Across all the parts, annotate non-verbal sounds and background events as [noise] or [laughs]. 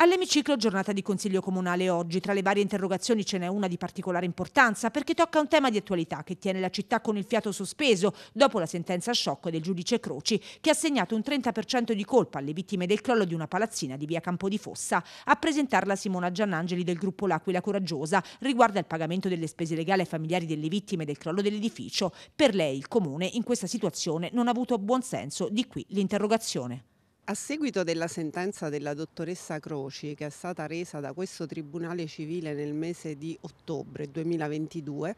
All'emiciclo giornata di consiglio comunale oggi. Tra le varie interrogazioni ce n'è una di particolare importanza perché tocca un tema di attualità che tiene la città con il fiato sospeso dopo la sentenza sciocco del giudice Croci che ha assegnato un 30% di colpa alle vittime del crollo di una palazzina di via Campo di Fossa. A presentarla Simona Giannangeli del gruppo L'Aquila Coraggiosa riguarda il pagamento delle spese legali ai familiari delle vittime del crollo dell'edificio. Per lei il comune in questa situazione non ha avuto buon senso, di qui l'interrogazione. A seguito della sentenza della dottoressa Croci, che è stata resa da questo Tribunale civile nel mese di ottobre 2022,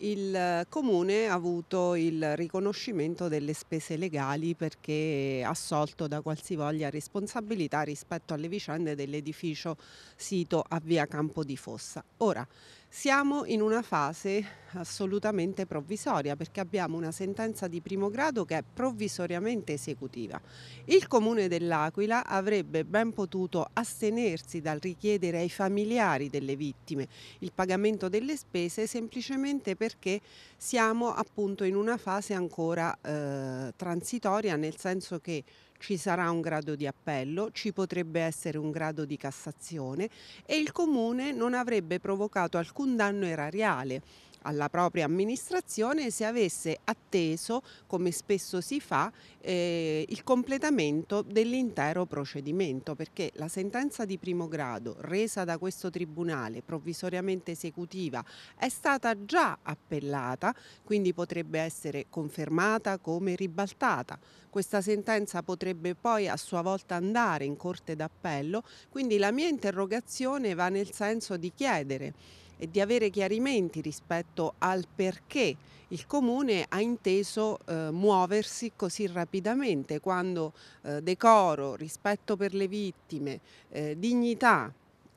il comune ha avuto il riconoscimento delle spese legali perché assolto da qualsivoglia responsabilità rispetto alle vicende dell'edificio sito a via Campo di Fossa. Ora, siamo in una fase assolutamente provvisoria perché abbiamo una sentenza di primo grado che è provvisoriamente esecutiva. Il comune dell'Aquila avrebbe ben potuto astenersi dal richiedere ai familiari delle vittime il pagamento delle spese semplicemente per perché siamo appunto in una fase ancora eh, transitoria, nel senso che ci sarà un grado di appello, ci potrebbe essere un grado di Cassazione e il Comune non avrebbe provocato alcun danno erariale alla propria amministrazione se avesse atteso, come spesso si fa, eh, il completamento dell'intero procedimento, perché la sentenza di primo grado resa da questo Tribunale provvisoriamente esecutiva è stata già appellata, quindi potrebbe essere confermata come ribaltata. Questa sentenza potrebbe poi a sua volta andare in Corte d'Appello, quindi la mia interrogazione va nel senso di chiedere e di avere chiarimenti rispetto al perché il Comune ha inteso eh, muoversi così rapidamente quando eh, decoro, rispetto per le vittime, eh, dignità,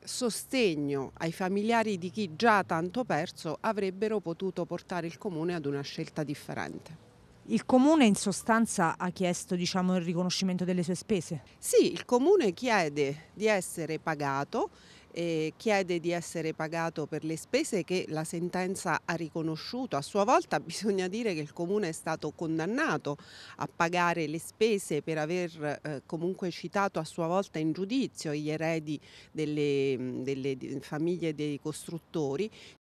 sostegno ai familiari di chi già tanto perso avrebbero potuto portare il Comune ad una scelta differente. Il comune in sostanza ha chiesto diciamo, il riconoscimento delle sue spese? Sì, il comune chiede di essere pagato eh, chiede di essere pagato per le spese che la sentenza ha riconosciuto. A sua volta [laughs] bisogna dire che il comune è stato condannato a pagare le spese per aver eh, comunque citato a sua volta in giudizio gli eredi delle, mm, delle famiglie dei costruttori,